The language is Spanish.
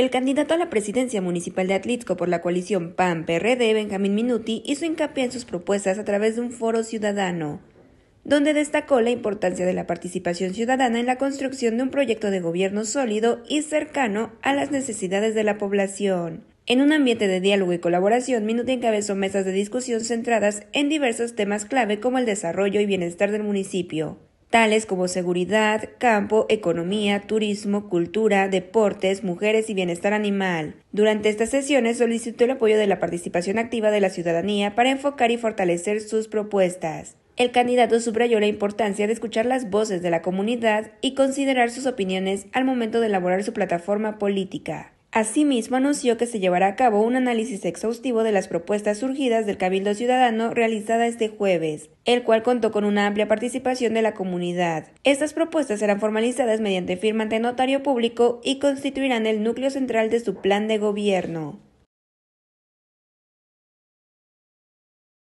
El candidato a la presidencia municipal de Atlixco por la coalición PAN-PRD, Benjamín Minuti, hizo hincapié en sus propuestas a través de un foro ciudadano, donde destacó la importancia de la participación ciudadana en la construcción de un proyecto de gobierno sólido y cercano a las necesidades de la población. En un ambiente de diálogo y colaboración, Minuti encabezó mesas de discusión centradas en diversos temas clave como el desarrollo y bienestar del municipio, tales como seguridad, campo, economía, turismo, cultura, deportes, mujeres y bienestar animal. Durante estas sesiones solicitó el apoyo de la participación activa de la ciudadanía para enfocar y fortalecer sus propuestas. El candidato subrayó la importancia de escuchar las voces de la comunidad y considerar sus opiniones al momento de elaborar su plataforma política. Asimismo, anunció que se llevará a cabo un análisis exhaustivo de las propuestas surgidas del Cabildo Ciudadano realizada este jueves, el cual contó con una amplia participación de la comunidad. Estas propuestas serán formalizadas mediante firma ante notario público y constituirán el núcleo central de su plan de gobierno.